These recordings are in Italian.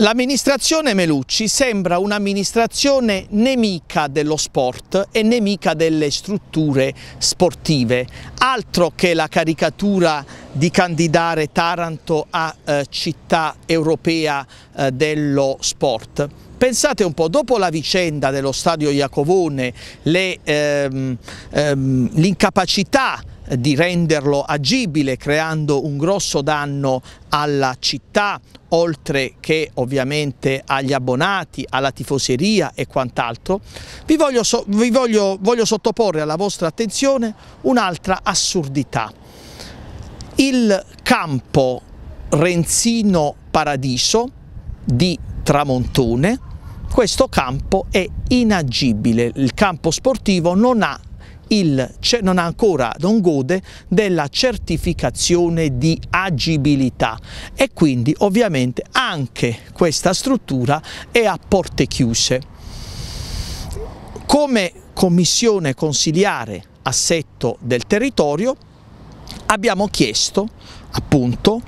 L'amministrazione Melucci sembra un'amministrazione nemica dello sport e nemica delle strutture sportive, altro che la caricatura di candidare Taranto a eh, città europea eh, dello sport. Pensate un po', dopo la vicenda dello stadio Iacovone, l'incapacità ehm, ehm, di renderlo agibile creando un grosso danno alla città oltre che ovviamente agli abbonati, alla tifoseria e quant'altro, vi, voglio, vi voglio, voglio sottoporre alla vostra attenzione un'altra assurdità. Il campo Renzino Paradiso di Tramontone, questo campo è inagibile, il campo sportivo non ha il, non ancora non gode della certificazione di agibilità e quindi ovviamente anche questa struttura è a porte chiuse. Come commissione consiliare assetto del territorio abbiamo chiesto appunto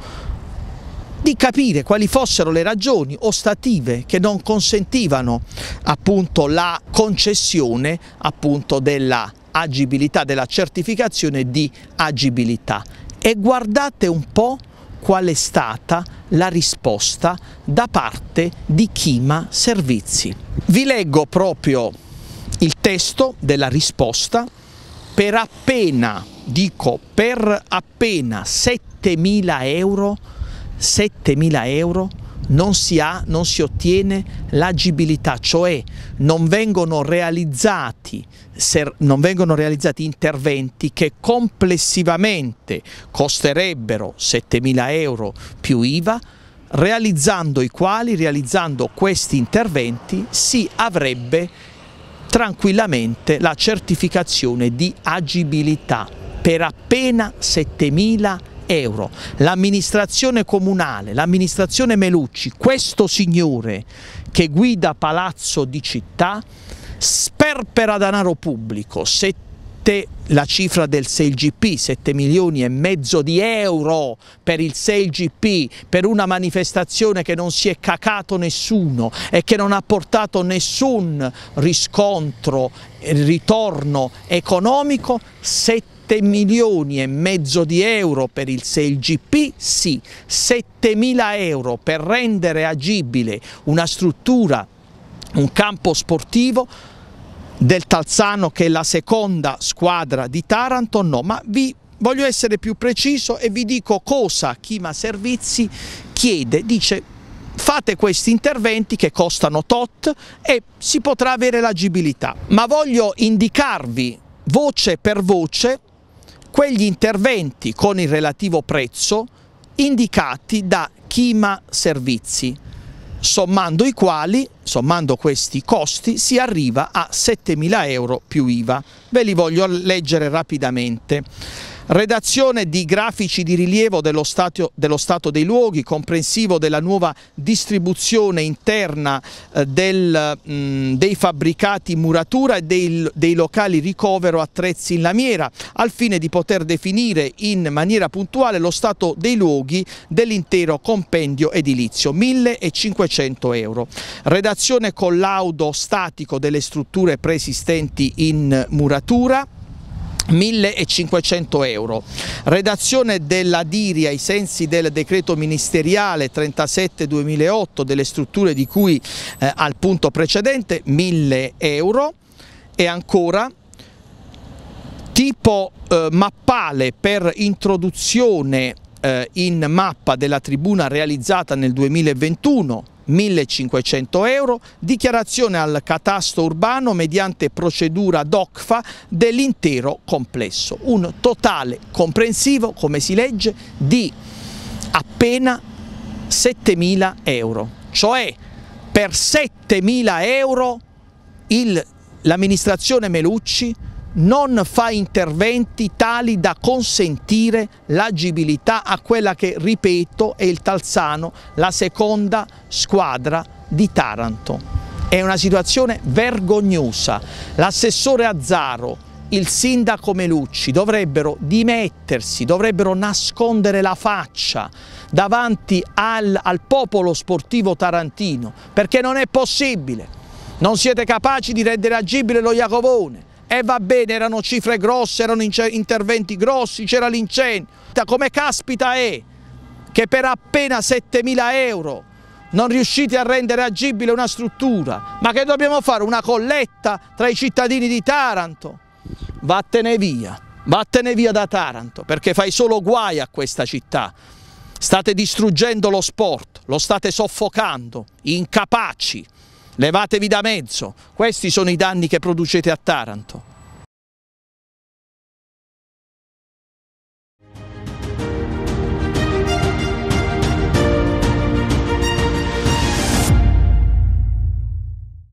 di capire quali fossero le ragioni ostative che non consentivano appunto la concessione appunto della agibilità, della certificazione di agibilità. E guardate un po' qual è stata la risposta da parte di Chima Servizi. Vi leggo proprio il testo della risposta per appena, dico per appena 7.000 euro 7.000 euro non si ha, non si ottiene l'agibilità, cioè non vengono, realizzati, non vengono realizzati interventi che complessivamente costerebbero 7.000 euro più IVA, realizzando i quali, realizzando questi interventi, si avrebbe tranquillamente la certificazione di agibilità per appena 7.000 euro euro. L'amministrazione comunale, l'amministrazione Melucci, questo signore che guida Palazzo di Città, sperpera denaro pubblico, la cifra del 6GP, 7 milioni e mezzo di euro per il 6GP, per una manifestazione che non si è cacato nessuno e che non ha portato nessun riscontro, ritorno economico, 7 7 milioni e mezzo di euro per il 6GP, sì, 7 mila euro per rendere agibile una struttura, un campo sportivo, del Talzano che è la seconda squadra di Taranto, no, ma vi voglio essere più preciso e vi dico cosa Chima Servizi chiede, dice fate questi interventi che costano tot e si potrà avere l'agibilità, ma voglio indicarvi voce per voce quegli interventi con il relativo prezzo indicati da Chima Servizi, sommando i quali, sommando questi costi, si arriva a 7.000 euro più IVA. Ve li voglio leggere rapidamente. Redazione di grafici di rilievo dello stato, dello stato dei luoghi, comprensivo della nuova distribuzione interna eh, del, mh, mm, dei fabbricati muratura e dei, dei locali ricovero attrezzi in lamiera, al fine di poter definire in maniera puntuale lo stato dei luoghi dell'intero compendio edilizio, 1500 euro. Redazione collaudo statico delle strutture preesistenti in muratura, 1.500 euro. Redazione della diria ai sensi del decreto ministeriale 37-2008 delle strutture di cui eh, al punto precedente 1.000 euro e ancora tipo eh, mappale per introduzione eh, in mappa della tribuna realizzata nel 2021 1.500 euro, dichiarazione al catasto urbano mediante procedura DOCFA dell'intero complesso. Un totale comprensivo, come si legge, di appena 7.000 euro, cioè per 7.000 euro l'amministrazione Melucci non fa interventi tali da consentire l'agibilità a quella che, ripeto, è il Talzano, la seconda squadra di Taranto. È una situazione vergognosa. L'assessore Azzaro, il sindaco Melucci dovrebbero dimettersi, dovrebbero nascondere la faccia davanti al, al, popolo sportivo tarantino, perché non è possibile. Non siete capaci di rendere agibile lo Iacovone, e va bene, erano cifre grosse, erano interventi grossi, c'era l'incendio. Come caspita è che per appena 7.000 euro non riuscite a rendere agibile una struttura? Ma che dobbiamo fare? Una colletta tra i cittadini di Taranto? Vattene via, vattene via da Taranto perché fai solo guai a questa città. State distruggendo lo sport, lo state soffocando, incapaci levatevi da mezzo, questi sono i danni che producete a Taranto.